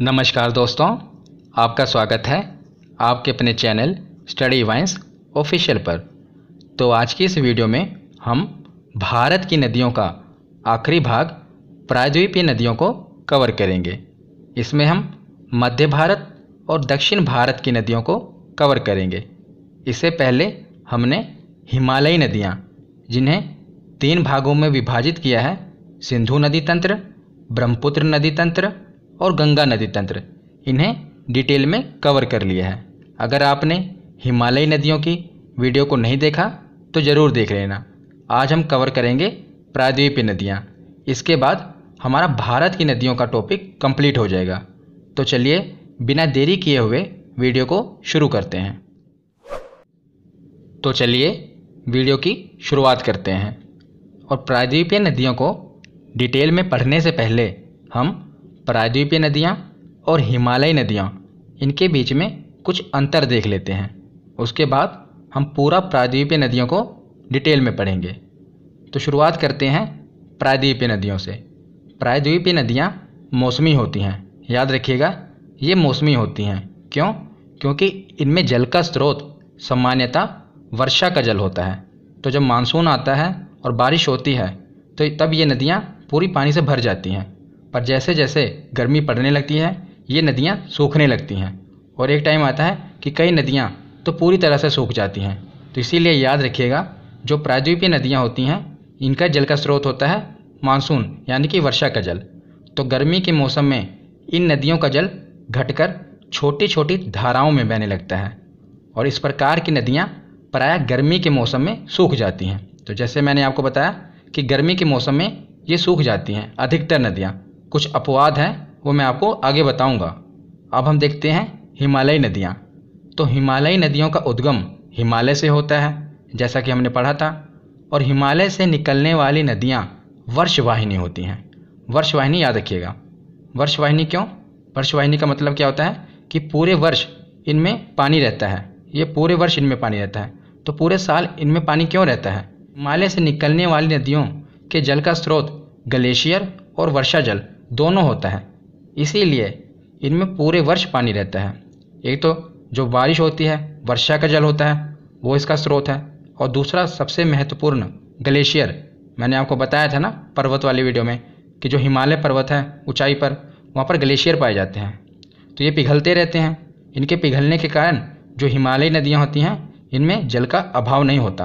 नमस्कार दोस्तों आपका स्वागत है आपके अपने चैनल स्टडी वाइंस ऑफिशियल पर तो आज की इस वीडियो में हम भारत की नदियों का आखिरी भाग प्रायद्वीपीय नदियों को कवर करेंगे इसमें हम मध्य भारत और दक्षिण भारत की नदियों को कवर करेंगे इससे पहले हमने हिमालयी नदियाँ जिन्हें तीन भागों में विभाजित किया है सिंधु नदी तंत्र ब्रह्मपुत्र नदी तंत्र और गंगा नदी तंत्र इन्हें डिटेल में कवर कर लिया है अगर आपने हिमालयी नदियों की वीडियो को नहीं देखा तो ज़रूर देख लेना आज हम कवर करेंगे प्रायद्वीपीय नदियाँ इसके बाद हमारा भारत की नदियों का टॉपिक कंप्लीट हो जाएगा तो चलिए बिना देरी किए हुए वीडियो को शुरू करते हैं तो चलिए वीडियो की शुरुआत करते हैं और प्रायद्वीपीय नदियों को डिटेल में पढ़ने से पहले हम प्रायद्वीपीय नदियाँ और हिमालयी नदियाँ इनके बीच में कुछ अंतर देख लेते हैं उसके बाद हम पूरा प्रायद्वीपीय नदियों को डिटेल में पढ़ेंगे तो शुरुआत करते हैं प्रायद्वीपीय नदियों से प्रायद्वीपीय नदियाँ मौसमी होती हैं याद रखिएगा ये मौसमी होती हैं क्यों क्योंकि इनमें जल का स्रोत सामान्यतः वर्षा का जल होता है तो जब मानसून आता है और बारिश होती है तो तब ये नदियाँ पूरी पानी से भर जाती हैं पर जैसे जैसे गर्मी पड़ने लगती है ये नदियाँ सूखने लगती हैं और एक टाइम आता है कि कई नदियाँ तो पूरी तरह से सूख जाती हैं तो इसीलिए याद रखिएगा जो प्रायद्वीपीय नदियाँ होती हैं इनका जल का स्रोत होता है मानसून यानी कि वर्षा का जल तो गर्मी के मौसम में इन नदियों का जल घटकर छोटी छोटी धाराओं में बहने लगता है और इस प्रकार की नदियाँ प्राय गर्मी के मौसम में सूख जाती हैं तो जैसे मैंने आपको बताया कि गर्मी के मौसम में ये सूख जाती हैं अधिकतर नदियाँ कुछ अपवाद हैं वो मैं आपको आगे बताऊंगा। अब हम देखते हैं हिमालयी नदियाँ तो हिमालयी नदियों का उद्गम हिमालय से होता है जैसा कि हमने पढ़ा था और हिमालय से निकलने वाली नदियाँ वर्षवाहिनी होती हैं वर्षवाहिनी याद रखिएगा वर्षवाहिनी क्यों वर्षवाहिनी का मतलब क्या होता है कि पूरे वर्ष इनमें पानी रहता है ये पूरे वर्ष इनमें पानी रहता है तो पूरे साल इनमें पानी क्यों रहता है हिमालय से निकलने वाली नदियों के जल का स्रोत ग्लेशियर और वर्षा जल दोनों होता है इसीलिए इनमें पूरे वर्ष पानी रहता है एक तो जो बारिश होती है वर्षा का जल होता है वो इसका स्रोत है और दूसरा सबसे महत्वपूर्ण ग्लेशियर मैंने आपको बताया था ना पर्वत वाली वीडियो में कि जो हिमालय पर्वत है ऊंचाई पर वहाँ पर ग्लेशियर पाए जाते हैं तो ये पिघलते रहते हैं इनके पिघलने के कारण जो हिमालयी नदियाँ होती हैं इनमें जल का अभाव नहीं होता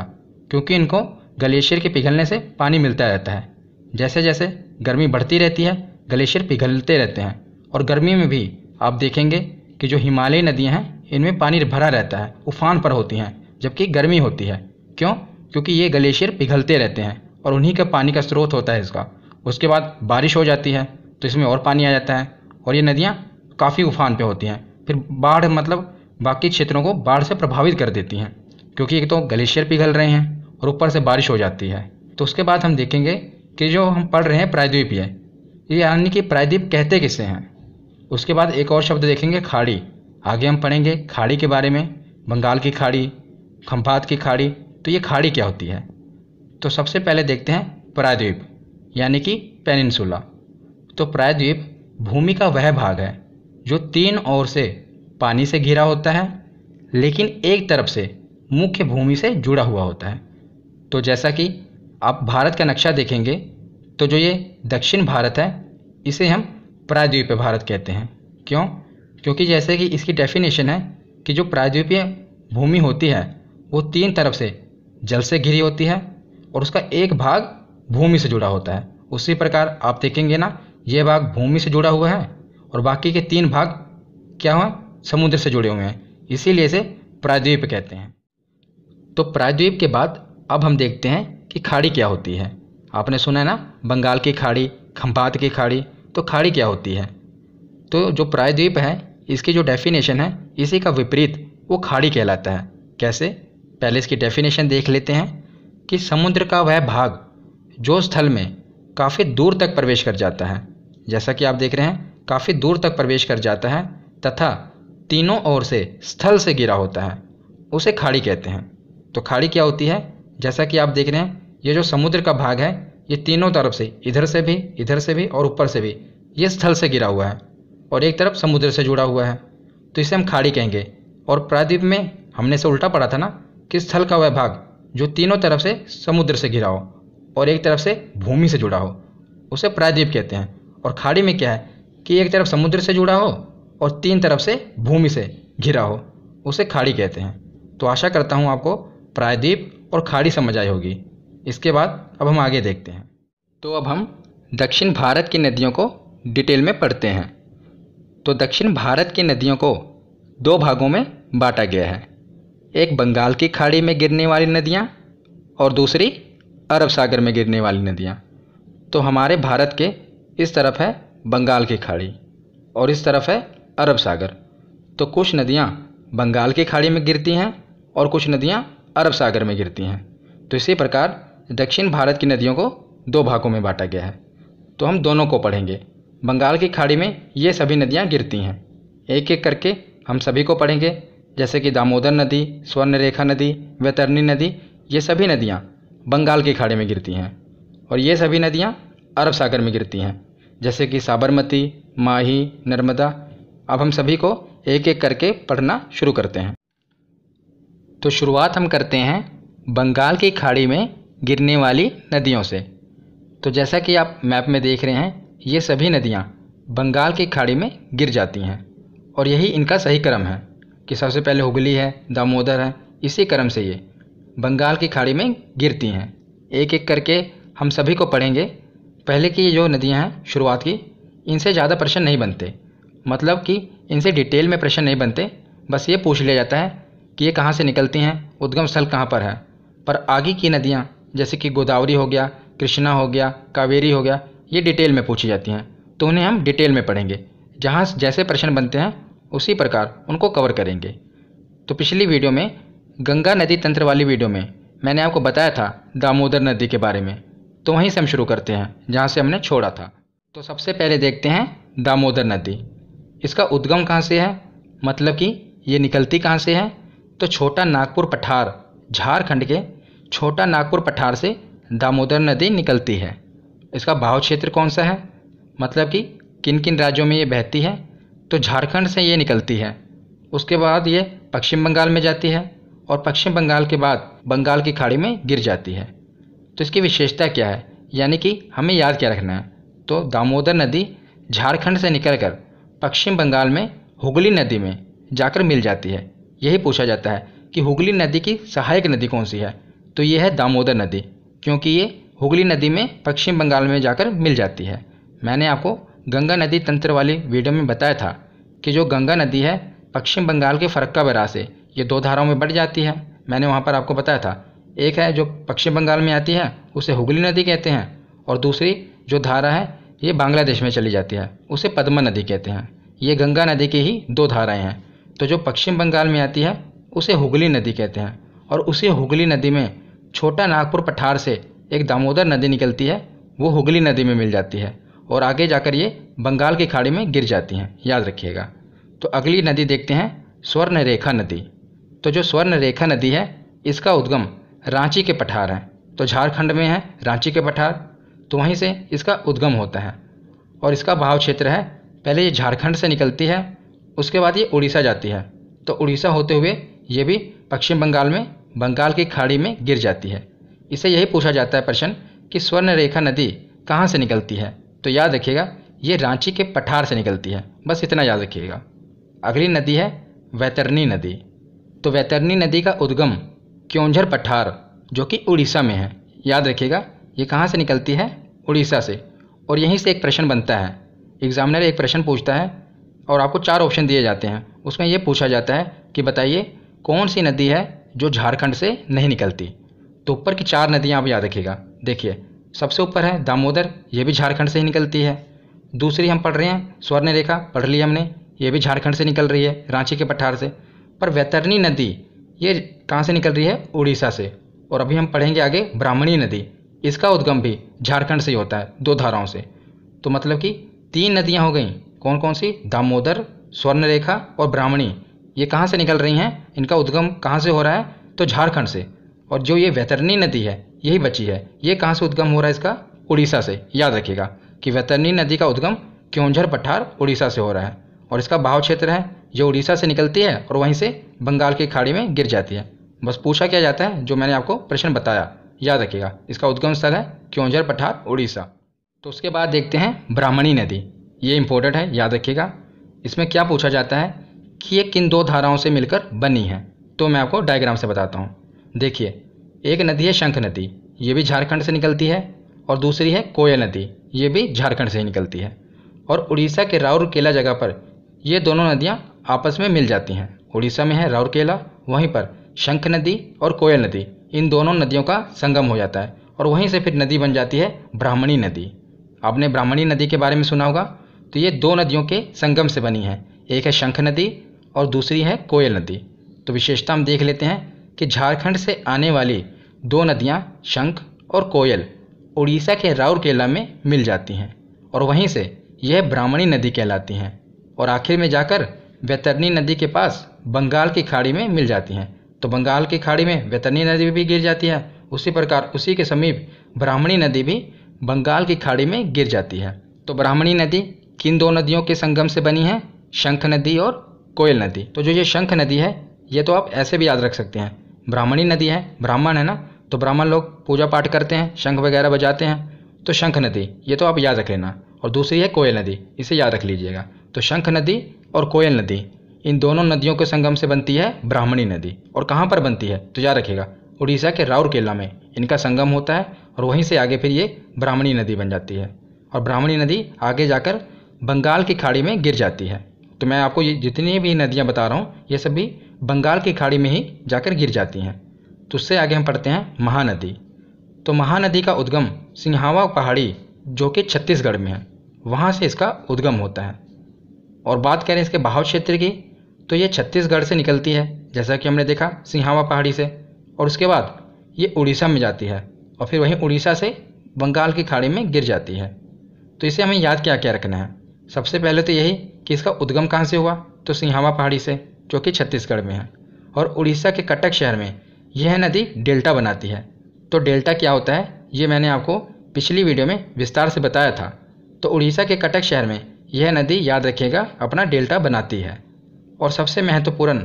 क्योंकि इनको ग्लेशियर के पिघलने से पानी मिलता रहता है जैसे जैसे गर्मी बढ़ती रहती है ग्लेशियर पिघलते रहते हैं और गर्मी में भी आप देखेंगे कि जो हिमालयी नदियाँ हैं इनमें पानी भरा रहता है उफान पर होती हैं जबकि गर्मी होती है क्यों क्योंकि ये ग्लेशियर पिघलते रहते हैं और उन्हीं का पानी का स्रोत होता है इसका उसके बाद बारिश हो जाती है तो इसमें और पानी आ जाता है और ये नदियाँ काफ़ी उफान पे होती हैं फिर बाढ़ मतलब बाकी क्षेत्रों को बाढ़ से प्रभावित कर देती हैं क्योंकि एक तो ग्लेशियर पिघल रहे हैं और ऊपर से बारिश हो जाती है तो उसके बाद हम देखेंगे कि जो हम पढ़ रहे हैं प्रायद्वीपीय यानी कि प्रायद्वीप कहते किसे हैं उसके बाद एक और शब्द देखेंगे खाड़ी आगे हम पढ़ेंगे खाड़ी के बारे में बंगाल की खाड़ी खंभात की खाड़ी तो ये खाड़ी क्या होती है तो सबसे पहले देखते हैं प्रायद्वीप यानी कि पेनिनसुला तो प्रायद्वीप भूमि का वह भाग है जो तीन ओर से पानी से घिरा होता है लेकिन एक तरफ से मुख्य भूमि से जुड़ा हुआ होता है तो जैसा कि आप भारत का नक्शा देखेंगे तो जो ये दक्षिण भारत है इसे हम प्रायद्वीपीय भारत कहते हैं क्यों क्योंकि जैसे कि इसकी डेफिनेशन है कि जो प्रायद्वीपीय भूमि होती है वो तीन तरफ से जल से घिरी होती है और उसका एक भाग भूमि से जुड़ा होता है उसी प्रकार आप देखेंगे ना ये भाग भूमि से जुड़ा हुआ है और बाकी के तीन भाग क्या हुआ समुद्र से जुड़े हुए हैं इसीलिए इसे प्रायद्वीप कहते हैं तो प्रायद्वीप के बाद अब हम देखते हैं कि खाड़ी क्या होती है आपने सुना है ना बंगाल की खाड़ी खम्भात की खाड़ी तो खाड़ी क्या होती है तो जो प्रायद्वीप है इसकी जो डेफिनेशन है इसी का विपरीत वो खाड़ी कहलाता है कैसे पहले इसकी डेफिनेशन देख लेते हैं कि समुद्र का वह भाग जो स्थल में काफ़ी दूर तक प्रवेश कर जाता है जैसा कि आप देख रहे हैं काफ़ी दूर तक प्रवेश कर जाता है तथा तीनों ओर से स्थल से गिरा होता है उसे खाड़ी कहते हैं तो खाड़ी क्या होती है जैसा कि आप देख रहे हैं ये जो समुद्र का भाग है ये तीनों तरफ से इधर से भी इधर से भी और ऊपर से भी ये स्थल से घिरा हुआ है और एक तरफ समुद्र से जुड़ा हुआ है तो इसे हम खाड़ी कहेंगे और प्रायद्वीप में हमने से उल्टा पड़ा था ना कि स्थल का वह भाग जो तीनों तरफ से समुद्र से घिरा हो और एक तरफ से भूमि से जुड़ा हो उसे प्रायद्वीप कहते हैं और खाड़ी में क्या है कि एक तरफ समुद्र से जुड़ा हो और तीन तरफ से भूमि से घिरा हो उसे खाड़ी कहते हैं तो आशा करता हूँ आपको प्रायद्वीप और खाड़ी समझ आई होगी इसके बाद अब हम आगे देखते हैं तो अब हम दक्षिण भारत की नदियों को डिटेल में पढ़ते हैं तो दक्षिण भारत की नदियों को दो भागों में बांटा गया है एक बंगाल की खाड़ी में गिरने वाली नदियाँ और दूसरी अरब सागर में गिरने वाली नदियाँ तो हमारे भारत के इस तरफ है बंगाल की खाड़ी और इस तरफ है अरब सागर तो कुछ नदियाँ बंगाल की खाड़ी में गिरती हैं और कुछ नदियाँ अरब सागर में गिरती हैं तो इसी प्रकार दक्षिण भारत की नदियों को दो भागों में बांटा गया है तो हम दोनों को पढ़ेंगे बंगाल की खाड़ी में ये सभी नदियाँ गिरती हैं एक एक करके हम सभी को पढ़ेंगे जैसे कि दामोदर नदी स्वर्णरेखा नदी वैतरणी नदी ये सभी नदियाँ बंगाल की खाड़ी में गिरती हैं और ये सभी नदियाँ अरब सागर में गिरती हैं जैसे कि साबरमती माही नर्मदा अब हम सभी को एक एक करके पढ़ना शुरू करते हैं तो शुरुआत हम करते हैं बंगाल की खाड़ी में गिरने वाली नदियों से तो जैसा कि आप मैप में देख रहे हैं ये सभी नदियाँ बंगाल की खाड़ी में गिर जाती हैं और यही इनका सही क्रम है कि सबसे पहले हुगली है दामोदर है इसी क्रम से ये बंगाल की खाड़ी में गिरती हैं एक एक करके हम सभी को पढ़ेंगे पहले की जो नदियाँ हैं शुरुआत की इनसे ज़्यादा प्रश्न नहीं बनते मतलब कि इनसे डिटेल में प्रश्न नहीं बनते बस ये पूछ लिया जाता है कि ये कहाँ से निकलती हैं उद्गम स्थल कहाँ पर है पर आगे की नदियाँ जैसे कि गोदावरी हो गया कृष्णा हो गया कावेरी हो गया ये डिटेल में पूछी जाती हैं तो उन्हें हम डिटेल में पढ़ेंगे जहाँ जैसे प्रश्न बनते हैं उसी प्रकार उनको कवर करेंगे तो पिछली वीडियो में गंगा नदी तंत्र वाली वीडियो में मैंने आपको बताया था दामोदर नदी के बारे में तो वहीं से हम शुरू करते हैं जहाँ से हमने छोड़ा था तो सबसे पहले देखते हैं दामोदर नदी इसका उद्गम कहाँ से है मतलब कि ये निकलती कहाँ से है तो छोटा नागपुर पठार झारखंड के छोटा नागपुर पठार से दामोदर नदी निकलती है इसका भाव क्षेत्र कौन सा है मतलब कि किन किन राज्यों में ये बहती है तो झारखंड से ये निकलती है उसके बाद ये पश्चिम बंगाल में जाती है और पश्चिम बंगाल के बाद बंगाल की खाड़ी में गिर जाती है तो इसकी विशेषता क्या है यानी कि हमें याद क्या रखना है तो दामोदर नदी झारखंड से निकलकर पश्चिम बंगाल में हुगली नदी में जाकर मिल जाती है यही पूछा जाता है कि हुगली नदी की सहायक नदी कौन सी है तो ये है दामोदर नदी क्योंकि ये हुगली नदी में पश्चिम बंगाल में जाकर मिल जाती है मैंने आपको गंगा नदी तंत्र वाली वीडियो में बताया था कि जो गंगा नदी है पश्चिम बंगाल के फरक्का बरा से ये दो धाराओं में बढ़ जाती है मैंने वहाँ पर आपको बताया था एक है जो पश्चिम बंगाल में आती है उसे हुगली नदी कहते हैं और दूसरी जो धारा है ये बांग्लादेश में चली जाती है उसे पद्मा नदी कहते हैं ये गंगा नदी की ही दो धाराएँ हैं तो जो पश्चिम बंगाल में आती है उसे हुगली नदी कहते हैं और उसी हुगली नदी में छोटा नागपुर पठार से एक दामोदर नदी निकलती है वो हुगली नदी में मिल जाती है और आगे जाकर ये बंगाल की खाड़ी में गिर जाती हैं याद रखिएगा तो अगली नदी देखते हैं स्वर्ण रेखा नदी तो जो स्वर्ण रेखा नदी है इसका उद्गम रांची के पठार हैं तो झारखंड में है रांची के पठार तो वहीं से इसका उद्गम होता है और इसका भाव क्षेत्र है पहले ये झारखंड से निकलती है उसके बाद ये उड़ीसा जाती है तो उड़ीसा होते हुए ये भी पश्चिम बंगाल में बंगाल की खाड़ी में गिर जाती है इसे यही पूछा जाता है प्रश्न कि स्वर्ण रेखा नदी कहाँ से निकलती है तो याद रखिएगा ये रांची के पठार से निकलती है बस इतना याद रखिएगा अगली नदी है वैतरनी नदी तो वैतरनी नदी का उद्गम क्योंझर पठार जो कि उड़ीसा में है याद रखिएगा ये कहाँ से निकलती है उड़ीसा से और यहीं से एक प्रश्न बनता है एग्जामिनर एक प्रश्न पूछता है और आपको चार ऑप्शन दिए जाते हैं उसमें यह पूछा जाता है कि बताइए कौन सी नदी है जो झारखंड से नहीं निकलती तो ऊपर की चार नदियाँ आप याद रखिएगा देखिए सबसे ऊपर है दामोदर ये भी झारखंड से ही निकलती है दूसरी हम पढ़ रहे हैं स्वर्ण रेखा पढ़ ली हमने ये भी झारखंड से निकल रही है रांची के पठार से पर वैतरनी नदी ये कहाँ से निकल रही है उड़ीसा से और अभी हम पढ़ेंगे आगे ब्राह्मणी नदी इसका उद्गम भी झारखंड से ही होता है दो धाराओं से तो मतलब कि तीन नदियाँ हो गई कौन कौन सी दामोदर स्वर्णरेखा और ब्राह्मणी ये कहाँ से निकल रही हैं इनका उद्गम कहाँ से हो रहा है तो झारखंड से और जो ये वैतरणी नदी है यही बची है ये कहाँ से उद्गम हो रहा है इसका उड़ीसा से याद रखिएगा कि वैतरनी नदी का उद्गम क्योंझर पठार उड़ीसा से हो रहा है और इसका भाव क्षेत्र है जो उड़ीसा से निकलती है और वहीं से बंगाल की खाड़ी में गिर जाती है बस पूछा क्या जाता है जो मैंने आपको प्रश्न बताया याद रखिएगा इसका उद्गम स्थल है क्योंझर पठार उड़ीसा तो उसके बाद देखते हैं ब्राह्मणी नदी ये इंपॉर्टेंट है याद रखिएगा इसमें क्या पूछा जाता है कि ये किन दो धाराओं से मिलकर बनी है तो मैं आपको डायग्राम से बताता हूँ देखिए एक नदी है शंख नदी ये भी झारखंड से निकलती है और दूसरी है कोयल नदी ये भी झारखंड से ही निकलती है और उड़ीसा के राउरकेला जगह पर ये दोनों नदियाँ आपस में मिल जाती हैं उड़ीसा में है राउरकेला वहीं पर शंख नदी और कोयल नदी इन दोनों नदियों का संगम हो जाता है और वहीं से फिर नदी बन जाती है ब्राह्मणी नदी आपने ब्राह्मणी नदी के बारे में सुना होगा तो ये दो नदियों के संगम से बनी है एक है शंख नदी और दूसरी है कोयल नदी तो विशेषता हम देख लेते हैं कि झारखंड से आने वाली दो नदियाँ शंख और कोयल उड़ीसा के राउरकेला में मिल जाती हैं और वहीं से यह ब्राह्मणी नदी कहलाती हैं और आखिर में जाकर वैतरनी नदी के पास बंगाल की खाड़ी में मिल जाती हैं तो बंगाल की खाड़ी में वैतरनी नदी भी गिर जाती है उसी प्रकार उसी के समीप ब्राह्मणी नदी भी बंगाल की खाड़ी में गिर जाती है तो ब्राह्मणी नदी किन दो नदियों के संगम से बनी है शंख नदी और कोयल नदी तो जो ये शंख नदी है ये तो आप ऐसे भी याद रख सकते हैं ब्राह्मणी नदी है ब्राह्मण है ना तो ब्राह्मण लोग पूजा पाठ करते हैं शंख वगैरह बजाते हैं तो शंख नदी ये तो आप याद रख लेना और दूसरी है कोयल नदी इसे याद रख लीजिएगा तो शंख नदी और कोयल नदी इन दोनों नदियों के संगम से बनती है ब्राह्मणी नदी और कहाँ पर बनती है तो याद रखिएगा उड़ीसा के राउरकेला में इनका संगम होता है और वहीं से आगे फिर ये ब्राह्मणी नदी बन जाती है और ब्राह्मणी नदी आगे जाकर बंगाल की खाड़ी में गिर जाती है तो मैं आपको ये जितनी भी नदियाँ बता रहा हूँ ये सभी बंगाल की खाड़ी में ही जाकर गिर जाती हैं तो उससे आगे हम पढ़ते हैं महानदी तो महानदी का उद्गम सिंहावा पहाड़ी जो कि छत्तीसगढ़ में है वहाँ से इसका उद्गम होता है और बात करें इसके बहाव क्षेत्र की तो ये छत्तीसगढ़ से निकलती है जैसा कि हमने देखा सिंहावा पहाड़ी से और उसके बाद ये उड़ीसा में जाती है और फिर वहीं उड़ीसा से बंगाल की खाड़ी में गिर जाती है तो इसे हमें याद क्या क्या रखना है सबसे पहले तो यही कि इसका उद्गम कहाँ से हुआ तो सिंहावा पहाड़ी से जो कि छत्तीसगढ़ में है और उड़ीसा के कटक शहर में यह नदी डेल्टा बनाती है तो डेल्टा क्या होता है ये मैंने आपको पिछली वीडियो में विस्तार से बताया था तो उड़ीसा के कटक शहर में यह नदी याद रखिएगा अपना डेल्टा बनाती है और सबसे महत्वपूर्ण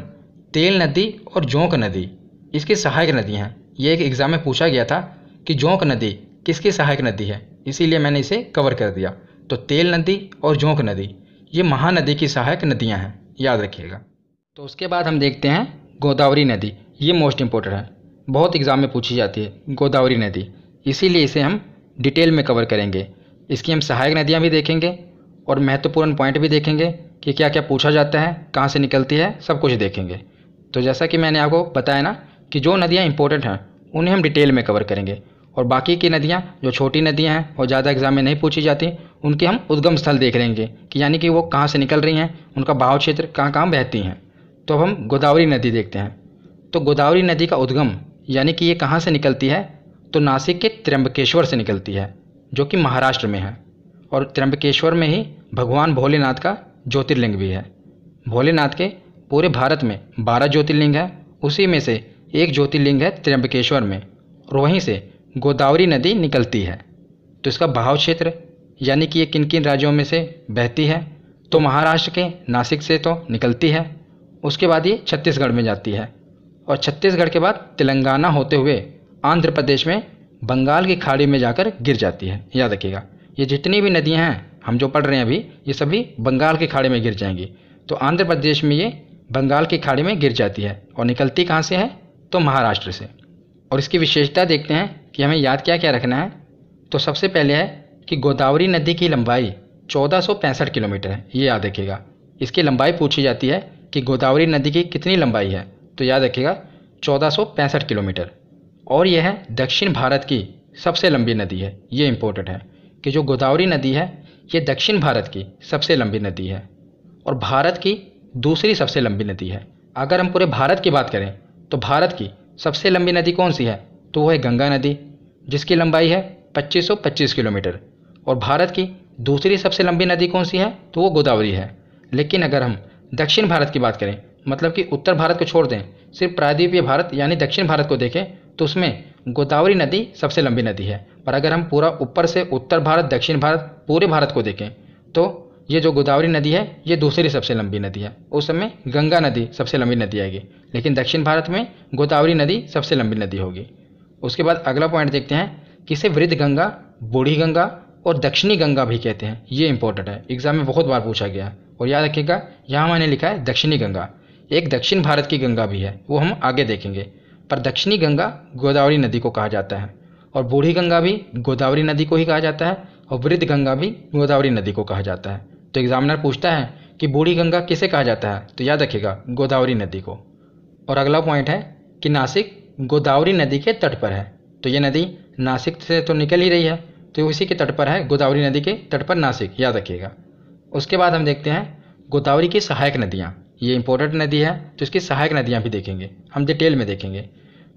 तेल नदी और जोंक नदी इसकी सहायक नदी हैं ये एक एग्ज़ाम में पूछा गया था कि जोंक नदी किसकी सहायक नदी है इसीलिए मैंने इसे कवर कर दिया तो तेल नदी और जोंक नदी ये महानदी की सहायक नदियाँ हैं याद रखिएगा तो उसके बाद हम देखते हैं गोदावरी नदी ये मोस्ट इम्पोर्टेंट है बहुत एग्ज़ाम में पूछी जाती है गोदावरी नदी इसीलिए इसे हम डिटेल में कवर करेंगे इसकी हम सहायक नदियाँ भी देखेंगे और महत्वपूर्ण पॉइंट भी देखेंगे कि क्या क्या पूछा जाता है कहाँ से निकलती है सब कुछ देखेंगे तो जैसा कि मैंने आपको बताया ना कि जो नदियाँ इंपॉर्टेंट हैं उन्हें हम डिटेल में कवर करेंगे और बाकी की नदियाँ जो छोटी नदियाँ हैं और ज़्यादा एग्जाम में नहीं पूछी जाती उनके हम उद्गम स्थल देख लेंगे कि यानी कि वो कहाँ से निकल रही हैं उनका बहाव क्षेत्र कहाँ कहाँ बहती हैं तो अब हम गोदावरी नदी देखते हैं तो गोदावरी नदी का उद्गम यानी कि ये कहाँ से निकलती है तो नासिक के त्र्यंबकेश्वर से निकलती है जो कि महाराष्ट्र में है और त्र्यंबकेश्वर में ही भगवान भोलेनाथ का ज्योतिर्लिंग भी है भोलेनाथ के पूरे भारत में बारह ज्योतिर्लिंग हैं उसी में से एक ज्योतिर्लिंग है त्र्यंबकेश्वर में और वहीं से गोदावरी नदी निकलती है तो इसका बहाव क्षेत्र यानी कि ये किन किन राज्यों में से बहती है तो महाराष्ट्र के नासिक से तो निकलती है उसके बाद ये छत्तीसगढ़ में जाती है और छत्तीसगढ़ के बाद तेलंगाना होते हुए आंध्र प्रदेश में बंगाल की खाड़ी में जाकर गिर जाती है याद रखिएगा ये जितनी भी नदियाँ हैं हम जो पढ़ रहे हैं अभी ये सभी बंगाल की खाड़ी में गिर जाएंगी तो आंध्र प्रदेश में ये बंगाल की खाड़ी में गिर जाती है और निकलती कहाँ से है तो महाराष्ट्र से और इसकी विशेषता देखते हैं कि हमें याद क्या क्या रखना है तो सबसे पहले है कि गोदावरी नदी की लंबाई चौदह किलोमीटर है ये याद रखिएगा इसकी लंबाई पूछी जाती है कि गोदावरी नदी की कितनी लंबाई है तो याद रखिएगा चौदह किलोमीटर और यह है दक्षिण भारत की सबसे लंबी नदी है ये इम्पोर्टेंट है कि जो गोदावरी नदी है ये दक्षिण भारत की सबसे लंबी नदी है और भारत की दूसरी सबसे लंबी नदी है अगर हम पूरे भारत की बात करें तो भारत की सबसे लंबी नदी कौन सी है तो वो है गंगा नदी जिसकी लंबाई है 2525 किलोमीटर और भारत की दूसरी सबसे लंबी नदी कौन सी है तो वो गोदावरी है लेकिन अगर हम दक्षिण भारत की बात करें मतलब कि उत्तर भारत को छोड़ दें सिर्फ प्रायद्वीपीय भारत यानी दक्षिण भारत को देखें तो उसमें गोदावरी नदी सबसे लंबी नदी है पर अगर हम पूरा ऊपर से उत्तर भारत दक्षिण भारत पूरे भारत को देखें तो ये जो गोदावरी नदी है ये दूसरी सबसे लंबी नदी है उस समय गंगा नदी सबसे लंबी नदी आएगी लेकिन दक्षिण भारत में गोदावरी नदी सबसे लंबी नदी होगी उसके बाद अगला पॉइंट देखते हैं कि इसे वृद्ध गंगा बूढ़ी गंगा और दक्षिणी गंगा भी कहते हैं ये इंपॉर्टेंट है एग्जाम में बहुत बार पूछा गया और याद रखिएगा यहाँ मैंने लिखा है दक्षिणी गंगा एक दक्षिण भारत की गंगा भी है वो हम आगे देखेंगे पर दक्षिणी गंगा गोदावरी नदी को कहा जाता है और बूढ़ी गंगा भी गोदावरी नदी को ही कहा जाता है और वृद्ध गंगा भी गोदावरी नदी को कहा जाता है तो एग्जामिनर पूछता है कि बूढ़ी गंगा किसे कहा जाता है तो याद रखिएगा गोदावरी नदी को और अगला पॉइंट है कि नासिक गोदावरी नदी के तट पर है तो ये नदी नासिक से तो निकल ही रही है तो उसी के तट पर है गोदावरी नदी के तट पर नासिक याद रखिएगा उसके बाद हम देखते हैं गोदावरी की सहायक नदियाँ ये इंपॉर्टेंट नदी है तो इसकी सहायक नदियाँ भी देखेंगे हम डिटेल में देखेंगे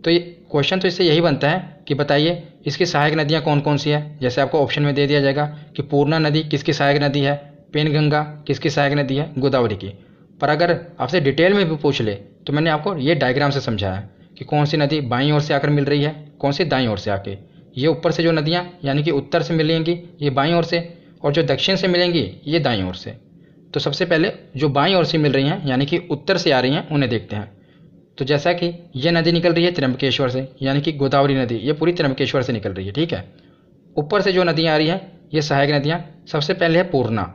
तो ये क्वेश्चन तो इससे यही बनता है कि बताइए इसकी सहायक नदियाँ कौन कौन सी हैं जैसे आपको ऑप्शन में दे दिया जाएगा कि पूर्णा नदी किसकी सहायक नदी है पेनगंगा किसकी सहायक नदी है गोदावरी की पर अगर आपसे डिटेल में भी पूछ ले तो मैंने आपको ये डायग्राम से समझाया कि कौन सी नदी बाईं ओर से आकर मिल रही है कौन सी दाईं ओर से आके ये ऊपर से जो नदियाँ यानी कि उत्तर से मिलेंगी ये बाईं ओर से और जो दक्षिण से मिलेंगी ये दाईं ओर से तो सबसे पहले जो बाईं ओर से मिल रही हैं यानी कि उत्तर से आ रही हैं उन्हें देखते हैं तो जैसा कि ये नदी निकल रही है त्र्यंबकेश्वर से यानी कि गोदावरी नदी ये पूरी त्र्यंबकेश्वर से निकल रही है ठीक है ऊपर से जो नदियाँ आ रही हैं ये सहायक नदियाँ सबसे पहले है पूर्णा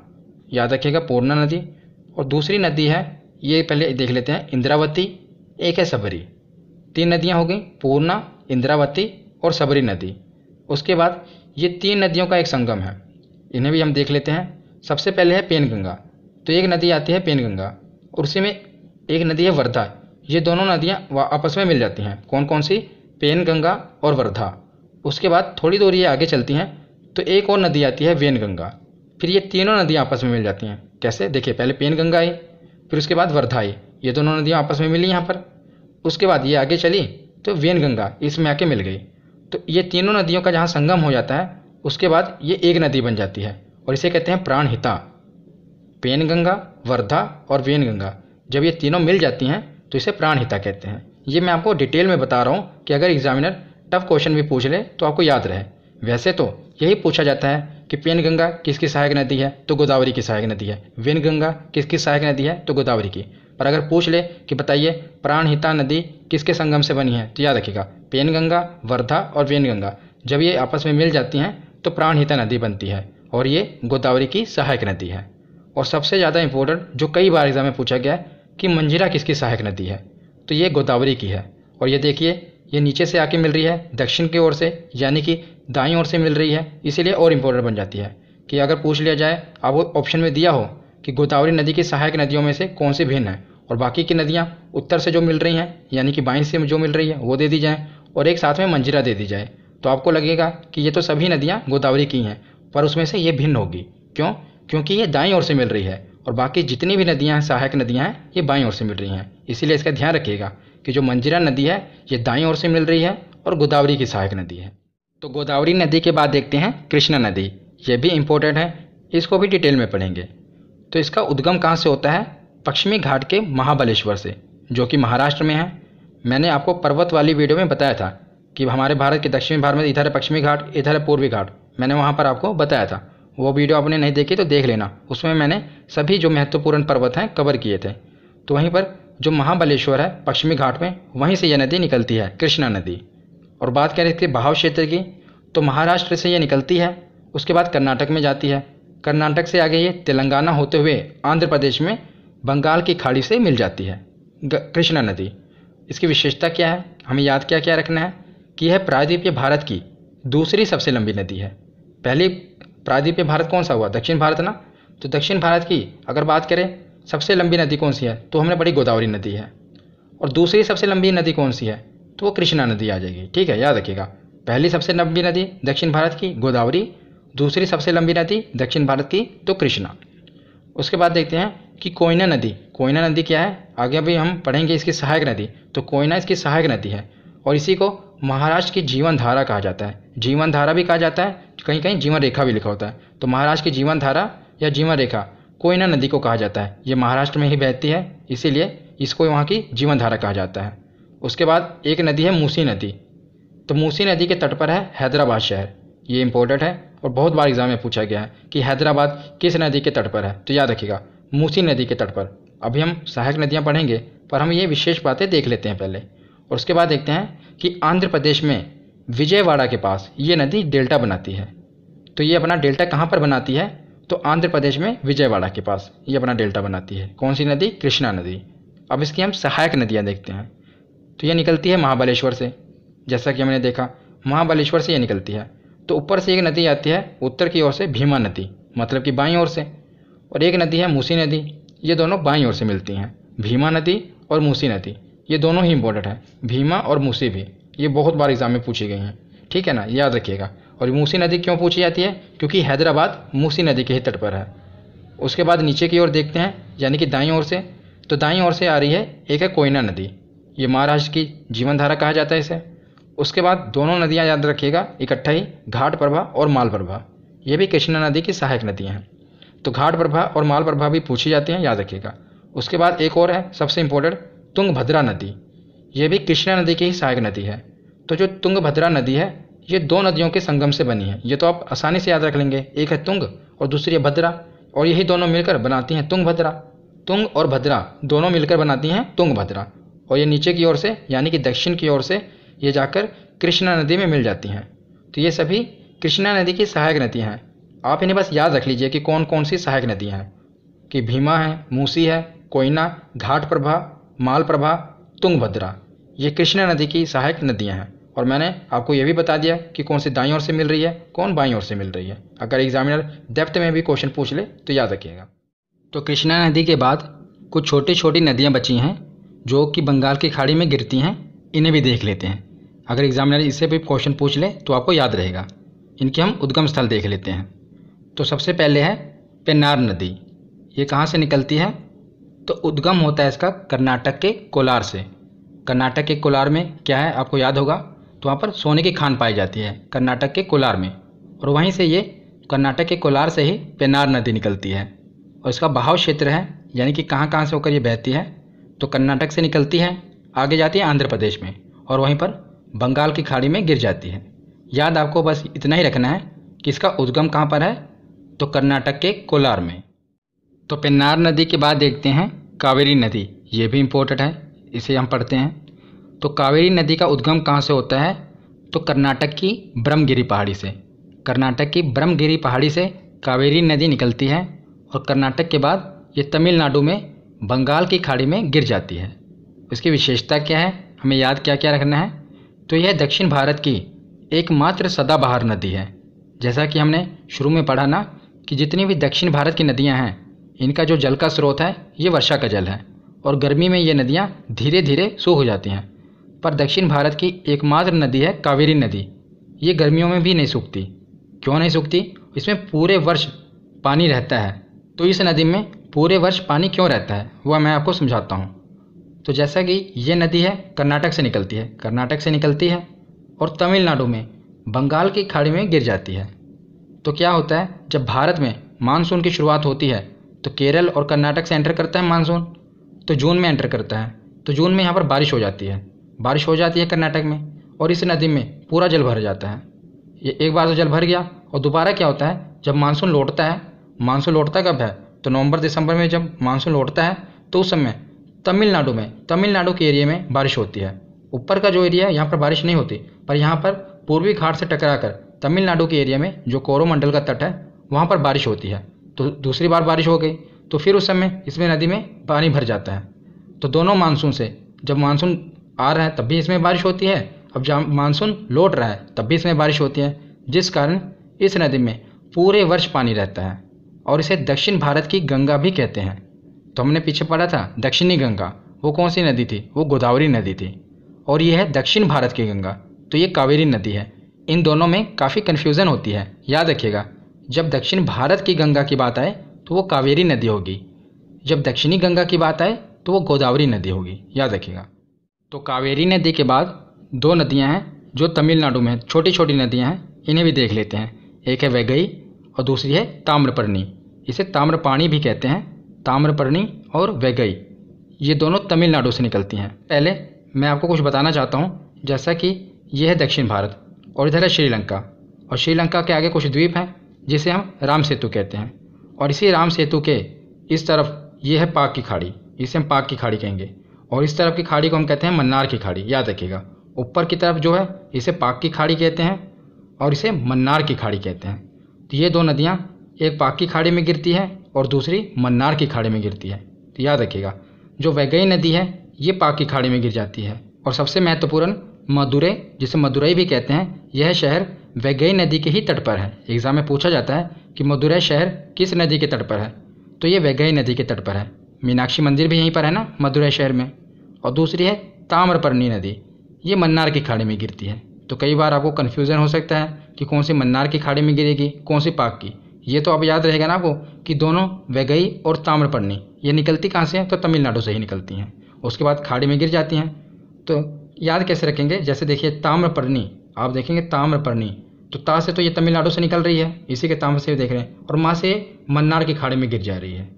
याद रखिएगा पूर्णा नदी और दूसरी नदी है ये पहले देख लेते हैं इंद्रावती एक है सबरी तीन नदियाँ हो गई पूर्णा इंद्रावती और सबरी नदी उसके बाद ये तीन नदियों का एक संगम है इन्हें भी हम देख लेते हैं सबसे पहले है पेनगंगा तो एक नदी आती है पेनगंगा और उसी में एक नदी है वर्धा ये दोनों नदियाँ आपस में मिल जाती हैं कौन कौन सी पेनगंगा और वर्धा उसके बाद थोड़ी दूर ये आगे चलती हैं तो एक और नदी आती है वेनगंगा फिर ये तीनों नदियाँ आपस में मिल जाती हैं कैसे देखिए पहले पेनगंगा आई फिर उसके बाद वर्धा आई ये दोनों नदियाँ आपस में मिली यहाँ पर उसके बाद ये आगे चली तो वेन गंगा इसमें आके मिल गई तो ये तीनों नदियों का जहाँ संगम हो जाता है उसके बाद ये एक नदी बन जाती है और इसे कहते हैं प्राणहिता पेनगंगा वर्धा और वेनगंगा जब ये तीनों मिल जाती हैं तो इसे प्राणहिता कहते हैं ये मैं आपको डिटेल में बता रहा हूँ कि अगर एग्जामिनर टफ क्वेश्चन भी पूछ ले तो आपको याद रहे वैसे तो यही पूछा जाता है कि पेनगंगा किसकी सहायक नदी है तो गोदावरी की सहायक नदी है वेनगंगा किसकी सहायक नदी है तो गोदावरी की पर अगर पूछ ले कि बताइए प्राणहिता नदी किसके संगम से बनी है तो याद रखिएगा पेनगंगा वर्धा और वेनगंगा जब ये आपस में मिल जाती हैं तो प्राणहिता नदी बनती है और ये गोदावरी की सहायक नदी है और सबसे ज़्यादा इम्पोर्टेंट जो कई बार एग्जाम में पूछा गया है कि मंजिरा किसकी सहायक नदी है तो ये गोदावरी की है और ये देखिए ये नीचे से आके मिल रही है दक्षिण की ओर से यानी कि दाई ओर से मिल रही है इसीलिए और इम्पोर्टेंट बन जाती है कि अगर पूछ लिया जाए आपको ऑप्शन में दिया हो कि गोदावरी नदी की सहायक नदियों में से कौन सी भिन्न है और बाकी की नदियाँ उत्तर से जो मिल रही हैं यानी कि बाईं से जो मिल रही है वो दे दी जाए और एक साथ में मंजिरा दे दी जाए तो आपको लगेगा कि ये तो सभी नदियाँ गोदावरी की हैं पर उसमें से ये भिन्न होगी क्यों क्योंकि ये दाई ओर से मिल रही है और बाकी जितनी भी नदियाँ हैं सहायक नदियाँ हैं ये बाईं ओर से मिल रही हैं इसीलिए इसका ध्यान रखिएगा कि जो मंजिरा नदी है ये दाईं ओर से मिल रही है और गोदावरी की सहायक नदी है तो गोदावरी नदी के बाद देखते हैं कृष्णा नदी ये भी इम्पोर्टेंट है इसको भी डिटेल में पढ़ेंगे तो इसका उद्गम कहाँ से होता है पश्चिमी घाट के महाबलेश्वर से जो कि महाराष्ट्र में है मैंने आपको पर्वत वाली वीडियो में बताया था कि हमारे भारत के दक्षिणी भारत में इधर है पश्चिमी घाट इधर है पूर्वी घाट मैंने वहाँ पर आपको बताया था वो वीडियो आपने नहीं देखी तो देख लेना उसमें मैंने सभी जो महत्वपूर्ण पर्वत हैं कवर किए थे तो वहीं पर जो महाबलेश्वर है पश्चिमी घाट में वहीं से यह नदी निकलती है कृष्णा नदी और बात करें इसके बहाव क्षेत्र की तो महाराष्ट्र से यह निकलती है उसके बाद कर्नाटक में जाती है कर्नाटक से आगे ये तेलंगाना होते हुए आंध्र प्रदेश में बंगाल की खाड़ी से मिल जाती है कृष्णा नदी इसकी विशेषता क्या है हमें याद क्या क्या रखना है कि यह प्रायद्वीपीय भारत की दूसरी सबसे लंबी नदी है पहली प्रायद्वीपीय भारत कौन सा हुआ दक्षिण भारत ना तो दक्षिण भारत की अगर बात करें सबसे लंबी नदी कौन सी है तो हमने बड़ी गोदावरी नदी है और दूसरी सबसे लंबी नदी कौन सी है तो वो कृष्णा नदी आ जाएगी ठीक है याद रखिएगा पहली सबसे लंबी नदी दक्षिण भारत की गोदावरी दूसरी सबसे लंबी नदी दक्षिण भारत की तो कृष्णा उसके बाद देखते हैं कि कोयना नदी कोयना नदी क्या है आगे भी हम पढ़ेंगे इसकी सहायक नदी तो कोयना इसकी सहायक नदी है और इसी को महाराष्ट्र की जीवन धारा कहा जाता है जीवन धारा भी कहा जाता है कहीं कहीं जीवन रेखा भी लिखा होता है तो महाराष्ट्र की जीवन धारा या जीवन रेखा कोयना नदी को कहा जाता है ये महाराष्ट्र में ही बहती है इसीलिए इसको वहाँ की जीवन धारा कहा जाता है उसके बाद एक नदी है मूसी नदी तो मूसी नदी के तट पर है हैदराबाद शहर ये इम्पोर्टेंट है और बहुत बार एग्जाम में पूछा गया है कि हैदराबाद किस नदी के तट पर है तो याद रखिएगा मूसी नदी के तट पर अभी हम सहायक नदियाँ पढ़ेंगे पर हम ये विशेष बातें देख लेते हैं पहले और उसके बाद देखते हैं कि आंध्र प्रदेश में विजयवाड़ा के पास ये नदी डेल्टा बनाती है तो ये अपना डेल्टा कहाँ पर बनाती है तो आंध्र प्रदेश में विजयवाड़ा के पास ये अपना डेल्टा बनाती है कौन सी नदी कृष्णा नदी अब इसकी हम सहायक नदियाँ देखते हैं तो ये निकलती है महाबलेश्वर से जैसा कि हमने देखा महाबलेश्वर से ये निकलती है तो ऊपर से एक नदी आती है उत्तर की ओर से भीमा नदी मतलब कि बाई ओर से और एक नदी है मूसी नदी ये दोनों बाई ओर से मिलती हैं भीमा नदी और मूसी नदी ये दोनों ही इंपॉर्टेंट हैं भीमा और मूसी भी ये बहुत बार एग्जाम में पूछी गई हैं ठीक है ना याद रखिएगा और मूसी नदी क्यों पूछी जाती है क्योंकि हैदराबाद मूसी नदी के ही तट पर है उसके बाद नीचे की ओर देखते हैं यानी कि दाई ओर से तो दाई ओर से आ रही है एक है कोयना नदी ये महाराष्ट्र की जीवनधारा कहा जाता है इसे उसके बाद दोनों नदियाँ याद रखिएगा इकट्ठा ही घाट प्रभा और माल प्रभा ये भी कृष्णा नदी की सहायक नदियाँ हैं तो घाट प्रभा और माल प्रभा भी पूछी जाती हैं याद रखिएगा उसके बाद एक और है सबसे इम्पोर्टेंट तुंगभद्रा नदी ये भी कृष्णा नदी की ही सहायक नदी है तो जो तुंगभद्रा नदी है ये दो नदियों के संगम से बनी है ये तो आप आसानी से याद रख लेंगे एक है तुंग और दूसरी है भद्रा और यही दोनों मिलकर बनाती हैं तुंगभद्रा तुंग और भद्रा दोनों मिलकर बनाती हैं तुंगभद्रा और ये नीचे की ओर से यानी कि दक्षिण की ओर से ये जाकर कृष्णा नदी में मिल जाती हैं तो ये सभी कृष्णा नदी की सहायक नदियाँ हैं आप इन्हें बस याद रख लीजिए कि कौन कौन सी सहायक नदियाँ हैं कि भीमा है मूसी है कोयना घाट प्रभा माल प्रभा तुंगभद्रा ये कृष्णा नदी की सहायक नदियाँ हैं और मैंने आपको ये भी बता दिया कि कौन सी दाईं ओर से मिल रही है कौन बाईं ओर से मिल रही है अगर एग्जामिनर डेप्थ में भी क्वेश्चन पूछ ले तो याद रखिएगा तो कृष्णा नदी के बाद कुछ छोटी छोटी नदियाँ बची हैं जो कि बंगाल की खाड़ी में गिरती हैं इन्हें भी देख लेते हैं अगर एग्जामिनर इससे भी क्वेश्चन पूछ ले तो आपको याद रहेगा इनके हम उद्गम स्थल देख लेते हैं तो सबसे पहले है पेन्नार नदी ये कहाँ से निकलती है तो उद्गम होता है इसका कर्नाटक के कोलार से कर्नाटक के कोलार में क्या है आपको याद होगा तो वहाँ पर सोने की खान पाई जाती है कर्नाटक के कोलार में और वहीं से ये कर्नाटक के कोलार से ही पेनार नदी निकलती है और इसका बहाव क्षेत्र है यानी कि कहाँ कहाँ से होकर ये बहती है तो कर्नाटक से निकलती है आगे जाती है आंध्र प्रदेश में और वहीं पर बंगाल की खाड़ी में गिर जाती है याद आपको बस इतना ही रखना है कि इसका उद्गम कहाँ पर है तो कर्नाटक के कोलार में तो पेन्नार नदी के बाद देखते हैं कावेरी नदी ये भी इम्पोर्टेंट है इसे हम पढ़ते हैं तो कावेरी नदी का उद्गम कहाँ से होता है तो कर्नाटक की ब्रह्मगिरी पहाड़ी से कर्नाटक की ब्रह्मगिरी पहाड़ी से कावेरी नदी निकलती है और कर्नाटक के बाद ये तमिलनाडु में बंगाल की खाड़ी में गिर जाती है इसकी विशेषता क्या है हमें याद क्या क्या रखना है तो यह दक्षिण भारत की एकमात्र सदाबहार नदी है जैसा कि हमने शुरू में पढ़ा ना कि जितनी भी दक्षिण भारत की नदियाँ हैं इनका जो जल का स्रोत है ये वर्षा का जल है और गर्मी में ये नदियाँ धीरे धीरे सूख हो जाती हैं पर दक्षिण भारत की एकमात्र नदी है कावेरी नदी ये गर्मियों में भी नहीं सूखती क्यों नहीं सूखती इसमें पूरे वर्ष पानी रहता है तो इस नदी में पूरे वर्ष पानी क्यों रहता है वह मैं आपको समझाता हूँ तो जैसा कि ये नदी है कर्नाटक से निकलती है कर्नाटक से निकलती है और तमिलनाडु में बंगाल की खाड़ी में गिर जाती है तो क्या होता है जब भारत में मानसून की शुरुआत होती है तो केरल और कर्नाटक से एंटर करता है मानसून तो जून में एंटर करता है तो जून में यहाँ पर बारिश हो जाती है बारिश हो जाती है कर्नाटक में और इस नदी में पूरा जल भर जाता है ये एक बार तो जल भर गया और दोबारा क्या होता है जब मानसून लौटता है मानसून लौटता कब है तो नवंबर दिसंबर में जब मानसून लौटता है तो उस समय तमिलनाडु में तमिलनाडु के एरिया में बारिश होती है ऊपर का जो एरिया है यहाँ पर बारिश नहीं होती पर यहाँ पर पूर्वी घाट से टकरा कर तमिलनाडु के एरिया में जो कोरोमंडल का तट है वहाँ पर बारिश होती है तो दूसरी बार बारिश हो गई तो फिर उस समय इसमें नदी में पानी भर जाता है तो दोनों मानसून से जब मानसून आ रहा है तब भी इसमें बारिश होती है अब जब मानसून लौट रहा है तब भी इसमें बारिश होती है जिस कारण इस नदी में पूरे वर्ष पानी रहता है और इसे दक्षिण भारत की गंगा भी कहते हैं तो हमने पीछे पढ़ा था दक्षिणी गंगा वो कौन सी नदी थी वो गोदावरी नदी थी और ये है दक्षिण भारत की गंगा तो ये कावेरी नदी है इन दोनों में काफ़ी कन्फ्यूज़न होती है याद रखिएगा जब दक्षिण भारत की गंगा की बात आए तो वो कावेरी नदी होगी जब दक्षिणी गंगा की बात आए तो वो गोदावरी नदी होगी याद रखिएगा तो कावेरी नदी के बाद दो नदियाँ हैं जो तमिलनाडु में छोटी छोटी नदियाँ हैं इन्हें भी देख लेते हैं एक है वैगई और दूसरी है ताम्रपर्णी इसे ताम्रपाणी भी कहते हैं ताम्रपर्णी और वैगई ये दोनों तमिलनाडु से निकलती हैं पहले मैं आपको कुछ बताना चाहता हूँ जैसा कि यह है दक्षिण भारत और इधर है श्रीलंका और श्रीलंका के आगे कुछ द्वीप हैं जिसे हम राम सेतु कहते हैं और इसी राम सेतु के इस तरफ ये है पाक की खाड़ी इसे हम पाक की खाड़ी कहेंगे और इस तरफ की खाड़ी को हम कहते हैं मन्नार की खाड़ी याद रखिएगा ऊपर की तरफ जो है इसे पाक की खाड़ी कहते हैं और इसे मन्नार की खाड़ी कहते हैं तो ये दो नदियाँ एक पाक की खाड़ी में गिरती हैं और दूसरी मन्नार की खाड़ी में गिरती है तो याद रखिएगा जो वैगई नदी है ये पाक की खाड़ी में गिर जाती है और सबसे महत्वपूर्ण मदुरे जिसे मदुरई भी कहते हैं यह शहर वैगई नदी के ही तट पर है एग्ज़ाम में पूछा जाता है कि मदुरई शहर किस नदी के तट पर है तो ये वैगई नदी के तट पर है मीनाक्षी मंदिर भी यहीं पर है ना मदुरई शहर में और दूसरी है ताम्रपर्णी नदी ये मन्नार की खाड़ी में गिरती है तो कई बार आपको कन्फ्यूज़न हो सकता है कि कौन सी मन्नार की खाड़ी में गिरेगी कौन सी पाक की ये तो अब याद रहेगा ना आपको कि दोनों वैगई और ताम्रपर्णी ये निकलती कहाँ से हैं तो तमिलनाडु से ही निकलती हैं उसके बाद खाड़ी में गिर जाती हैं तो याद कैसे रखेंगे जैसे देखिए ताम्रपर्णी आप देखेंगे ताम्रपर्णी तो ता से तो ये तमिलनाडु से निकल रही है इसी के ताम्र से देख रहे हैं और माँ से मन्नार की खाड़ी में गिर जा रही है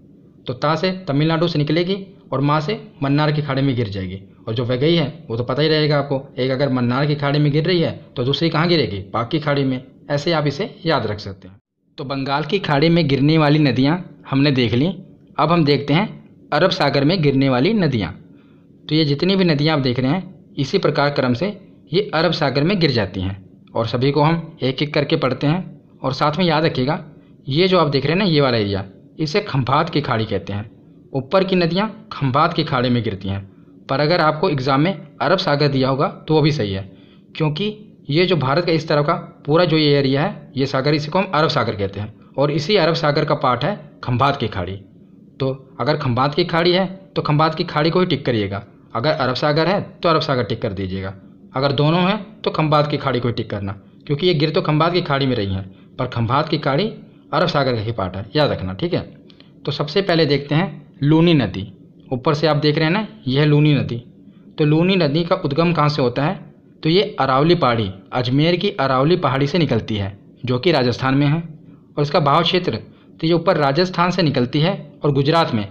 तो ता से तमिलनाडु से निकलेगी और माँ से मन्नार की खाड़ी में गिर जाएगी और जो वह गई है वो तो पता ही रहेगा आपको एक अगर मन्नार की खाड़ी में गिर रही है तो दूसरी कहाँ गिरेगी पाक की खाड़ी में ऐसे आप इसे याद रख सकते हैं तो बंगाल की खाड़ी में गिरने वाली नदियाँ हमने देख ली अब हम देखते हैं अरब सागर में गिरने वाली नदियाँ तो ये जितनी भी नदियाँ आप देख रहे हैं इसी प्रकार क्रम से ये अरब सागर में गिर जाती हैं और सभी को हम एक एक करके पढ़ते हैं और साथ में याद रखिएगा ये जो आप देख रहे हैं ना ये वाला एरिया इसे खम्भात की खाड़ी कहते हैं ऊपर की नदियाँ खम्भात की खाड़ी में गिरती हैं पर अगर आपको एग्ज़ाम में अरब सागर दिया होगा तो वो भी सही है क्योंकि ये जो भारत का इस तरफ का पूरा जो ये एरिया है ये सागर इसी को हम अरब सागर कहते हैं और इसी अरब सागर का पार्ट है खम्भात की खाड़ी तो अगर खम्भात की खाड़ी है तो खम्भात की खाड़ी को ही टिक करिएगा अगर अरब सागर है तो अरब सागर टिक कर दीजिएगा अगर दोनों हैं तो खम्भात की खाड़ी को ही टिक करना क्योंकि ये गिर तो खम्भात की खाड़ी में रही हैं पर खम्भात की खाड़ी अरब सागर का ही पार्ट है याद रखना ठीक है तो सबसे पहले देखते हैं लूनी नदी ऊपर से आप देख रहे हैं ना यह लूनी नदी तो लूनी नदी का उद्गम कहाँ से होता है तो ये अरावली पहाड़ी अजमेर की अरावली पहाड़ी से निकलती है जो कि राजस्थान में है और इसका भाव क्षेत्र तो ये ऊपर राजस्थान से निकलती है और गुजरात में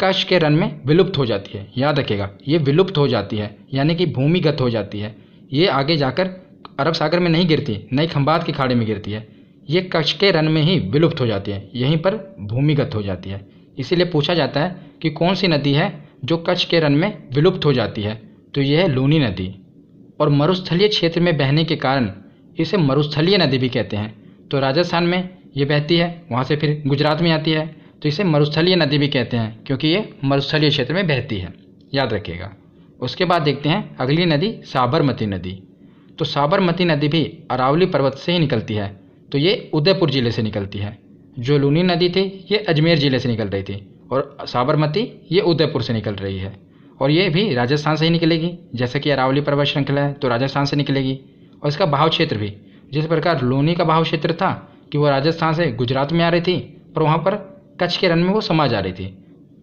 कश के रन में विलुप्त हो जाती है याद रखेगा ये विलुप्त हो जाती है यानी कि भूमिगत हो जाती है ये आगे जाकर अरब सागर में नहीं गिरती नई खम्बात की खाड़ी में गिरती है ये कच्छ के रन में ही विलुप्त हो जाती है यहीं पर भूमिगत हो जाती है इसीलिए पूछा जाता है कि कौन सी नदी है जो कच्छ के रन में विलुप्त हो जाती है तो यह है लूनी नदी और मरुस्थलीय क्षेत्र में बहने के कारण इसे मरुस्थलीय नदी भी कहते हैं तो राजस्थान में ये बहती है वहाँ से फिर गुजरात में आती है तो इसे मरुस्थलीय नदी भी कहते हैं क्योंकि ये मरुस्थलीय क्षेत्र में बहती है याद रखिएगा उसके बाद देखते हैं अगली नदी साबरमती नदी तो साबरमती नदी भी अरावली पर्वत से ही निकलती है तो ये उदयपुर ज़िले से निकलती है जो लूनी नदी थी ये अजमेर ज़िले से निकल रही थी और साबरमती ये उदयपुर से निकल रही है और ये भी राजस्थान से ही निकलेगी जैसे कि अरावली पर्वत श्रृंखला है तो राजस्थान से निकलेगी और इसका बहाव क्षेत्र भी जिस प्रकार लोनी का बहाव क्षेत्र था कि वो राजस्थान से गुजरात में आ रही थी पर वहाँ पर कच्छ के रन में वो समा जा रही थी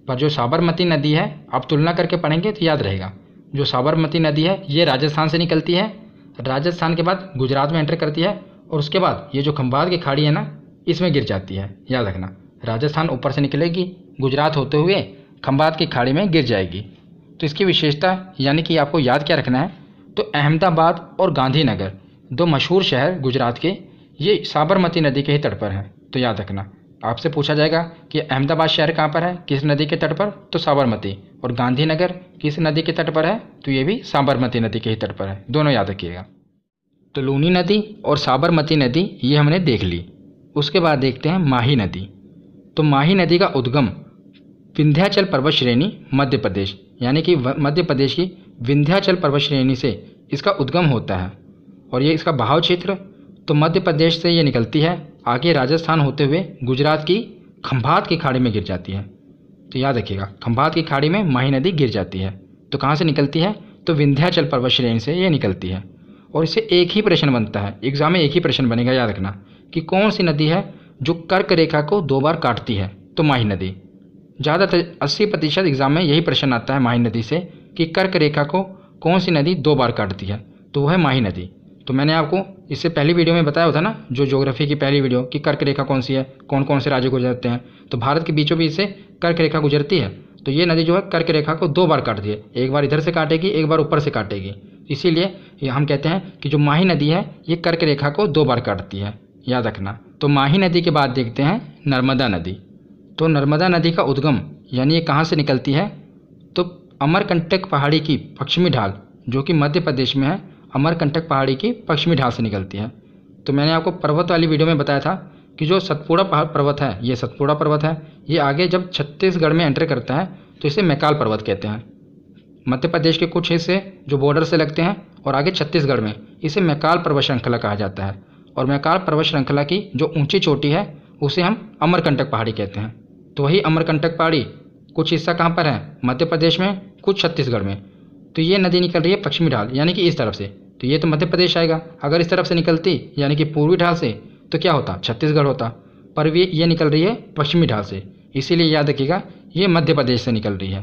पर जो साबरमती नदी है आप तुलना करके पढ़ेंगे तो याद रहेगा जो साबरमती नदी है ये राजस्थान से निकलती है राजस्थान के बाद गुजरात में एंटर करती है और उसके बाद ये जो खम्बाद की खाड़ी है ना इसमें गिर जाती है याद रखना राजस्थान ऊपर से निकलेगी गुजरात होते हुए खम्बाद की खाड़ी में गिर जाएगी तो इसकी विशेषता यानी कि आपको याद क्या रखना है तो अहमदाबाद और गांधीनगर दो मशहूर शहर गुजरात के ये साबरमती नदी के ही तट पर हैं तो याद रखना आपसे पूछा जाएगा कि अहमदाबाद शहर कहाँ पर है किस नदी के तट पर तो साबरमती और गांधीनगर किस नदी के तट पर है तो ये भी साबरमती नदी के ही तट पर है दोनों याद रखिएगा तो लूनी नदी और साबरमती नदी ये हमने देख ली उसके बाद देखते हैं माही नदी तो माही नदी का उद्गम विंध्याचल पर्वत श्रेणी मध्य प्रदेश यानी कि मध्य प्रदेश की विंध्याचल पर्वत श्रेणी से इसका उद्गम होता है और ये इसका बहाव क्षेत्र तो मध्य प्रदेश से ये निकलती है आगे राजस्थान होते हुए गुजरात की खंभात की खाड़ी में गिर जाती है तो याद रखिएगा खंभात की खाड़ी में माही नदी गिर जाती है तो कहाँ से निकलती है तो विंध्याचल पर्वत श्रेणी से ये निकलती है और इससे एक ही प्रश्न बनता है एग्जाम में एक ही प्रश्न बनेगा याद रखना कि कौन सी नदी है जो कर्क रेखा को दो बार काटती है तो माही नदी ज़्यादातर अस्सी प्रतिशत एग्ज़ाम में यही प्रश्न आता है माही नदी से कि कर्क रेखा को कौन सी नदी दो बार काटती है तो वह है माही नदी तो मैंने आपको इससे पहली वीडियो में बताया होता ना जो ज्योग्राफी की पहली वीडियो कि कर्क रेखा कौन सी है कौन कौन से राज्य गुजरते हैं तो भारत के बीचों बीच से कर्क रेखा गुजरती है तो ये नदी जो है कर्क रेखा को दो बार काटती है एक बार इधर से काटेगी एक बार ऊपर से काटेगी इसीलिए हम कहते हैं कि जो माही नदी है ये कर्क रेखा को दो बार काटती है याद रखना तो माही नदी के बाद देखते हैं नर्मदा नदी तो नर्मदा नदी का उद्गम यानी ये कहाँ से निकलती है तो अमरकंटक पहाड़ी की पश्चिमी ढाल जो कि मध्य प्रदेश में है अमरकंटक पहाड़ी की पश्चिमी ढाल से निकलती है तो मैंने आपको पर्वत वाली वीडियो में बताया था कि जो सतपुड़ा पर्वत है ये सतपुड़ा पर्वत है ये आगे जब छत्तीसगढ़ में एंटर करता है तो इसे मैकाल पर्वत कहते हैं मध्य प्रदेश के कुछ हिस्से जो बॉर्डर से लगते हैं और आगे छत्तीसगढ़ में इसे मैकाल पर्वत श्रृंखला कहा जाता है और मैकाल पर्वत श्रृंखला की जो ऊंची चोटी है उसे हम अमरकंटक पहाड़ी कहते हैं तो वही अमरकंटक पहाड़ी कुछ हिस्सा कहाँ पर है मध्य प्रदेश में कुछ छत्तीसगढ़ में तो ये नदी निकल रही है पश्चिमी ढाल यानी कि इस तरफ से तो ये तो मध्य प्रदेश आएगा अगर इस तरफ से निकलती यानी कि पूर्वी ढाल से तो क्या होता छत्तीसगढ़ होता पर भी ये निकल रही है पश्चिमी ढाल से इसीलिए याद रखिएगा ये मध्य प्रदेश से निकल रही है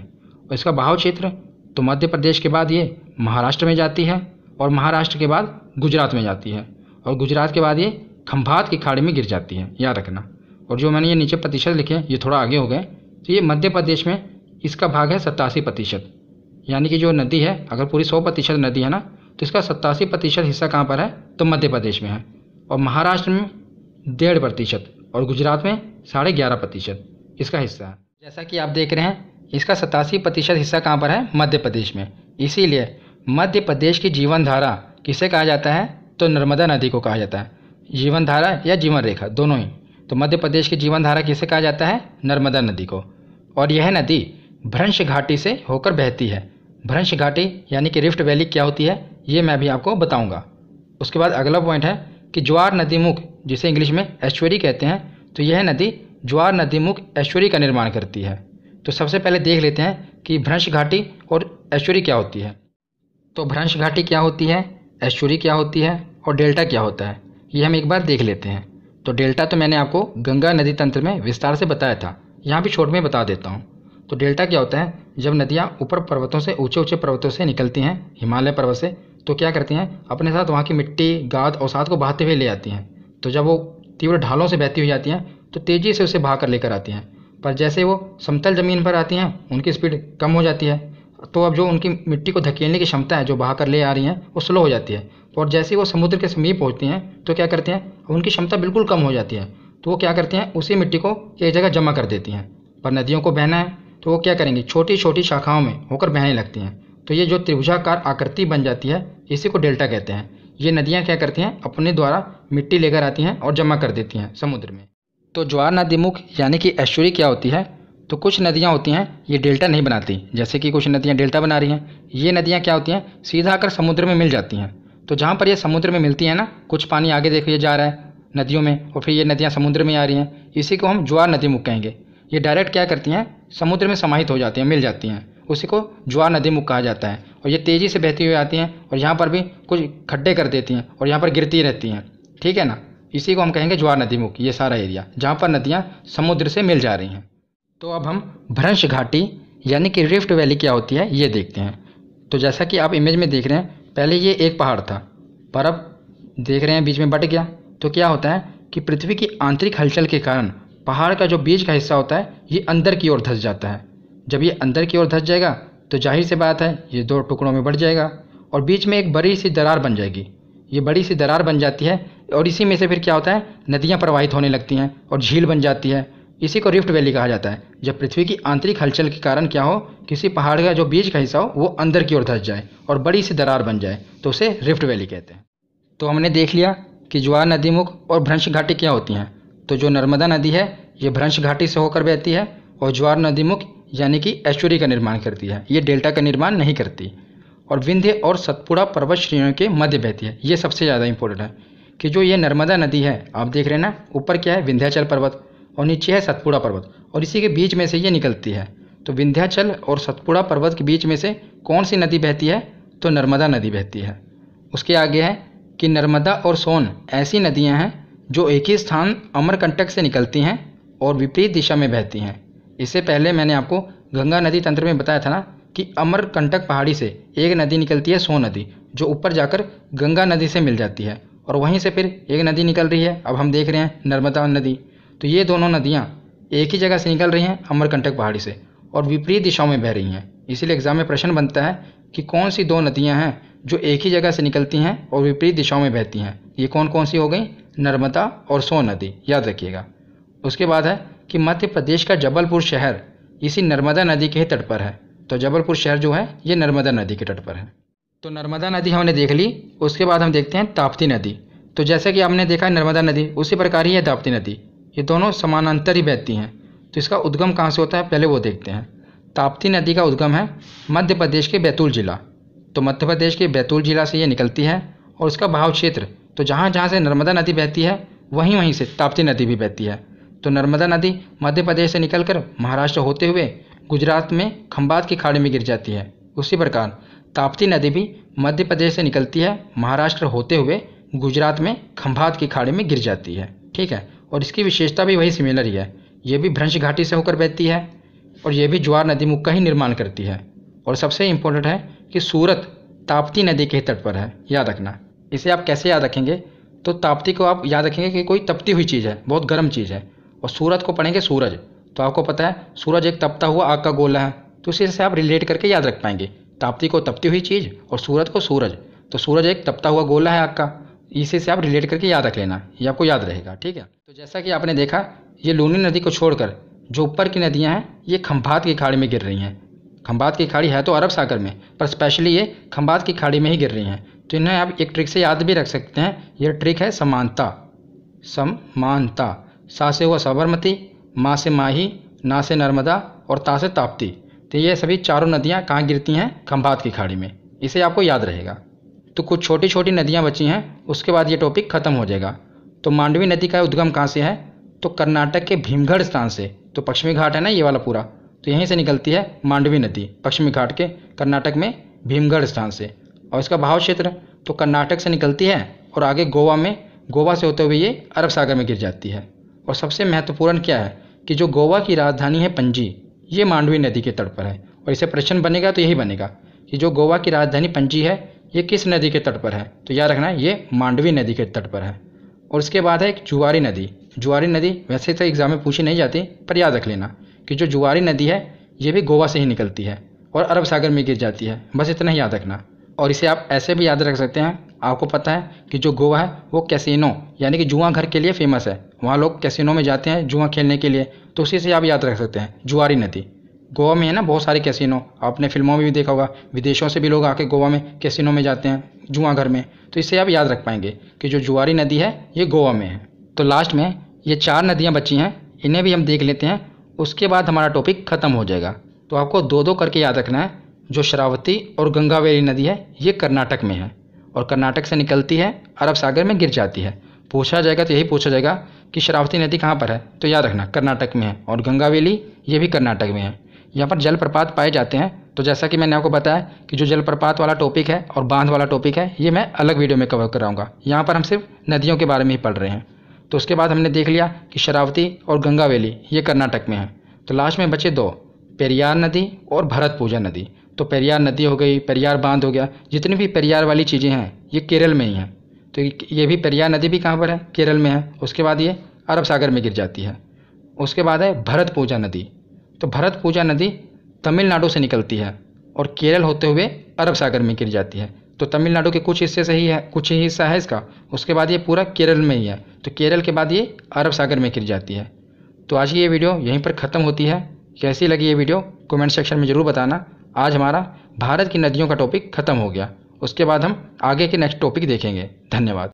और इसका बहाव क्षेत्र तो मध्य प्रदेश के बाद ये महाराष्ट्र में जाती है और महाराष्ट्र के बाद गुजरात में जाती है और गुजरात के बाद ये खंभात की खाड़ी में गिर जाती है याद रखना और जो मैंने ये नीचे प्रतिशत लिखे ये थोड़ा आगे हो गए तो ये मध्य प्रदेश में इसका भाग है सत्तासी प्रतिशत यानी कि जो नदी है अगर पूरी सौ प्रतिशत नदी है ना तो इसका सत्तासी प्रतिशत हिस्सा कहाँ पर है तो मध्य प्रदेश में है और महाराष्ट्र में डेढ़ प्रतिशत और गुजरात में साढ़े ग्यारह प्रतिशत इसका हिस्सा है जैसा कि आप देख रहे हैं इसका सतासी प्रतिशत हिस्सा कहाँ पर है मध्य प्रदेश में इसीलिए मध्य प्रदेश की जीवन धारा किसे कहा जाता है तो नर्मदा नदी को कहा जाता है जीवन धारा या जीवन रेखा दोनों ही तो मध्य प्रदेश की जीवन धारा किसे कहा जाता है नर्मदा नदी को और यह नदी भ्रंश घाटी से होकर बहती है भ्रंश घाटी यानी कि रिफ्ट वैली क्या होती है ये मैं भी आपको बताऊंगा उसके बाद अगला पॉइंट है कि ज्वार नदी मुख जिसे इंग्लिश में ऐश्वरी कहते हैं तो यह नदी ज्वार नदी मुख ऐश्वरी का निर्माण करती है तो सबसे पहले देख लेते हैं कि भ्रंश घाटी और ऐश्वरी क्या होती है तो भ्रंश घाटी क्या होती है ऐश्वरी क्या होती है और डेल्टा क्या होता है ये हम एक बार देख लेते हैं तो डेल्टा तो मैंने आपको गंगा नदी तंत्र में विस्तार से बताया था यहाँ भी छोट में बता देता हूँ तो डेल्टा क्या होता है जब नदियाँ ऊपर पर्वतों से ऊँचे ऊँचे पर्वतों से निकलती हैं हिमालय पर्वत से तो क्या करती हैं अपने साथ वहाँ की मिट्टी गाद साथ को बहाते हुए ले आती हैं तो जब वो तीव्र ढालों से बहती हुई जाती हैं तो तेज़ी से उसे भाग कर लेकर आती हैं पर जैसे वो समतल ज़मीन पर आती हैं उनकी स्पीड कम हो जाती है तो अब जो उनकी मिट्टी को धकेलने की क्षमता है जो बहा कर ले आ रही हैं वो स्लो हो जाती है और जैसे वो समुद्र के समीप पहुँचते हैं तो क्या करते हैं उनकी क्षमता बिल्कुल कम हो जाती है तो वो क्या करते हैं उसी मिट्टी को एक जगह जमा कर देती हैं पर नदियों को बहना है तो वो क्या करेंगी छोटी छोटी शाखाओं में होकर बहने लगती हैं तो ये जो त्रिभुजाकार आकृति बन जाती है इसी को डेल्टा कहते हैं ये नदियाँ क्या करती हैं अपने द्वारा मिट्टी लेकर आती हैं और जमा कर देती हैं समुद्र में तो ज्वार नदीमुख यानी कि ऐश्वर्य क्या होती है तो कुछ नदियाँ होती हैं ये डेल्टा नहीं बनाती जैसे कि कुछ नदियाँ डेल्टा बना रही हैं ये नदियाँ क्या होती हैं सीधा आकर समुद्र में मिल जाती हैं तो जहाँ पर ये समुद्र में मिलती है ना कुछ पानी आगे देखिए जा रहा है नदियों में और फिर ये नदियाँ समुद्र में आ रही हैं इसी को हम ज्वार नदी मुख कहेंगे ये डायरेक्ट क्या करती हैं समुद्र में समाहित हो जाती हैं मिल जाती हैं उसी को ज्वार नदी मुख कहा जाता है और ये तेज़ी से बहती हुई आती हैं और यहाँ पर भी कुछ खड्डे कर देती हैं और यहाँ पर गिरती रहती हैं ठीक है ना इसी को हम कहेंगे ज्वार नदी मुख ये सारा एरिया जहाँ पर नदियाँ समुद्र से मिल जा रही हैं तो अब हम भ्रंश घाटी यानी कि रिफ्ट वैली क्या होती है ये देखते हैं तो जैसा कि आप इमेज में देख रहे हैं पहले ये एक पहाड़ था पर अब देख रहे हैं बीच में बट गया तो क्या होता है कि पृथ्वी की आंतरिक हलचल के कारण पहाड़ का जो बीच का हिस्सा होता है ये अंदर की ओर धस जाता है जब ये अंदर की ओर धस जाएगा तो जाहिर सी बात है ये दो टुकड़ों में बढ़ जाएगा और बीच में एक बड़ी सी दरार बन जाएगी ये बड़ी सी दरार बन जाती है और इसी में से फिर क्या होता है नदियाँ प्रवाहित होने लगती हैं और झील बन जाती है इसी को रिफ्ट वैली कहा जाता है जब पृथ्वी की आंतरिक हलचल के कारण क्या हो किसी पहाड़ का जो बीज का हिस्सा हो वो अंदर की ओर धस जाए और बड़ी सी दरार बन जाए तो उसे रिफ्ट वैली कहते हैं तो हमने देख लिया कि ज्वार नदी मुख और भ्रंश घाटी क्या होती हैं तो जो नर्मदा नदी है ये भ्रंश घाटी से होकर बहती है और ज्वार नदी मुख यानी कि ऐश्वर्य का निर्माण करती है ये डेल्टा का निर्माण नहीं करती और विंध्य और सतपुड़ा पर्वत श्रेणियों के मध्य बहती है ये सबसे ज़्यादा इंपॉर्टेंट है कि जो ये नर्मदा नदी है आप देख रहे हैं ना ऊपर क्या है विंध्याचल पर्वत और नीचे है सतपुड़ा पर्वत और इसी के बीच में से ये निकलती है तो विंध्याचल और सतपुड़ा पर्वत के बीच में से कौन सी नदी बहती है तो नर्मदा नदी बहती है उसके आगे है कि नर्मदा और सोन ऐसी नदियाँ हैं जो एक ही स्थान अमरकंटक से निकलती हैं और विपरीत दिशा में बहती हैं इससे पहले मैंने आपको गंगा नदी तंत्र में बताया था ना कि अमरकंटक पहाड़ी से एक नदी निकलती है सोन नदी जो ऊपर जाकर गंगा नदी से मिल जाती है और वहीं से फिर एक नदी निकल रही है अब हम देख रहे हैं नर्मदा नदी तो ये दोनों नदियाँ एक ही जगह से निकल रही हैं अमरकंटक पहाड़ी से और विपरीत दिशाओं में बह रही हैं इसीलिए एग्ज़ाम में प्रश्न बनता है कि कौन सी दो नदियाँ हैं जो एक ही जगह से निकलती हैं और विपरीत दिशाओं में बहती हैं ये कौन कौन सी हो गई नर्मदा और सोन नदी याद रखिएगा उसके बाद है कि मध्य प्रदेश का जबलपुर शहर इसी नर्मदा नदी के ही तट पर है तो जबलपुर शहर जो है ये नर्मदा नदी के तट पर है तो नर्मदा नदी हमने देख ली उसके बाद हम देखते हैं ताप्ती नदी तो जैसे कि आपने देखा नर्मदा नदी उसी प्रकार ही है ताप्ती नदी ये दोनों समानांतर ही बहती हैं तो इसका उद्गम कहाँ से होता है पहले वो देखते हैं ताप्ती नदी का उद्गम है मध्य प्रदेश के बैतूल ज़िला तो मध्य प्रदेश के बैतूल ज़िला से ये निकलती है और उसका भाव क्षेत्र तो जहाँ जहाँ से नर्मदा नदी बहती है वहीं वहीं से ताप्ती नदी भी बहती है तो नर्मदा नदी मध्य प्रदेश से निकलकर महाराष्ट्र होते हुए गुजरात में खम्बात की खाड़ी में गिर जाती है उसी प्रकार ताप्ती नदी भी मध्य प्रदेश से निकलती है महाराष्ट्र होते हुए गुजरात में खम्भात की खाड़ी में गिर जाती है ठीक है और इसकी विशेषता भी वही सिमिलर ही है ये भी भ्रंश घाटी से होकर बहती है और यह भी ज्वार नदी मुख का ही निर्माण करती है और सबसे इम्पोर्टेंट है कि सूरत ताप्ती नदी के तट पर है याद रखना इसे आप कैसे याद रखेंगे तो ताप्ती को आप याद रखेंगे कि कोई तपती हुई चीज़ है बहुत गर्म चीज़ है और सूरत को पढ़ेंगे सूरज तो आपको पता है सूरज एक तपता हुआ आग का गोला है तो उसी से आप रिलेट करके याद रख पाएंगे ताप्ती को तपती हुई चीज़ और सूरत को सूरज तो सूरज एक तपता हुआ गोला है आग का इसी से आप रिलेट करके याद रख लेना ये आपको याद रहेगा ठीक है तो जैसा कि आपने देखा ये लूनी नदी को छोड़कर जो ऊपर की नदियाँ हैं ये खम्भात की खाड़ी में गिर रही हैं खम्भात की खाड़ी है तो अरब सागर में पर स्पेशली ये खम्भात की खाड़ी में ही गिर रही हैं तो इन्हें आप एक ट्रिक से याद भी रख सकते हैं यह ट्रिक है समानता समानता सा से हुआ साबरमती माँ से माही ना से नर्मदा और ता से ताप्ती तो ये सभी चारों नदियाँ कहाँ गिरती हैं खम्भात की खाड़ी में इसे आपको याद रहेगा तो कुछ छोटी छोटी नदियाँ बची हैं उसके बाद ये टॉपिक ख़त्म हो जाएगा तो मांडवी नदी का उद्गम कहाँ से है तो कर्नाटक के भीमगढ़ स्थान से तो पश्चिमी घाट है ना ये वाला पूरा तो यहीं से निकलती है मांडवी नदी पश्चिमी घाट के कर्नाटक में भीमगढ़ स्थान से और इसका भाव क्षेत्र तो कर्नाटक से निकलती है और आगे गोवा में गोवा से होते हुए ये अरब सागर में गिर जाती है और सबसे महत्वपूर्ण क्या है कि जो गोवा की राजधानी है पंजी ये मांडवी नदी के तट पर है और इसे प्रश्न बनेगा तो यही बनेगा कि जो गोवा की राजधानी पंजी है ये किस नदी के तट पर है तो याद रखना है ये मांडवी नदी के तट पर है और उसके बाद है एक जुआरी नदी जुआरी नदी वैसे तो एग्ज़ाम में पूछी नहीं जाती पर याद रख लेना कि जो जुआरी नदी है ये भी गोवा से ही निकलती है और अरब सागर में गिर जाती है बस इतना ही याद रखना और इसे आप ऐसे भी याद रख सकते हैं आपको पता है कि जो गोवा है वो कैसीनो यानी कि जुआ घर के लिए फेमस है वहाँ लोग कैसीनो में जाते हैं जुआ खेलने के लिए तो उसी से आप याद रख सकते हैं जुआरी नदी गोवा में है ना बहुत सारे कैसीनो आपने फिल्मों में भी देखा होगा विदेशों से भी लोग आके गोवा में कैसीनो में जाते हैं जुआघर में तो इसे आप याद रख पाएंगे कि जो जुआरी नदी है ये गोवा में है तो लास्ट में ये चार नदियाँ बची हैं इन्हें भी हम देख लेते हैं उसके बाद हमारा टॉपिक ख़त्म हो जाएगा तो आपको दो दो करके याद रखना है जो शरावती और गंगावेली नदी है ये कर्नाटक में है और कर्नाटक से निकलती है अरब सागर में गिर जाती है पूछा जाएगा तो यही पूछा जाएगा कि शरावती नदी कहाँ पर है तो याद रखना कर्नाटक में है और गंगावेली ये भी कर्नाटक में है यहाँ पर जलप्रपात पाए जाते हैं तो जैसा कि मैंने आपको बताया कि जो जलप्रपात वाला टॉपिक है और बांध वाला टॉपिक है ये मैं अलग वीडियो में कवर कराऊंगा यहाँ पर हम सिर्फ नदियों के बारे में ही पढ़ रहे हैं तो उसके बाद हमने देख लिया कि शरावती और गंगा वैली ये कर्नाटक में है तो लास्ट में बचे दो पेरियार नदी और भरत पूजा नदी तो पेरियार नदी हो गई पेरियार बांध हो गया जितनी भी पेरियार वाली चीज़ें हैं ये केरल में ही हैं तो ये भी पेरियार नदी भी कहाँ पर है केरल में है उसके बाद ये अरब सागर में गिर जाती है उसके बाद है भरत पूजा नदी तो भरत पूजा नदी तमिलनाडु से निकलती है और केरल होते हुए अरब सागर में गिर जाती है तो तमिलनाडु के कुछ हिस्से से ही है कुछ ही हिस्सा है इसका उसके बाद ये पूरा केरल में ही है तो केरल के बाद ये अरब सागर में गिर जाती है तो आज की ये वीडियो यहीं पर ख़त्म होती है कैसी लगी ये वीडियो कमेंट सेक्शन में ज़रूर बताना आज हमारा भारत की नदियों का टॉपिक ख़त्म हो गया उसके बाद हम आगे के नेक्स्ट टॉपिक देखेंगे धन्यवाद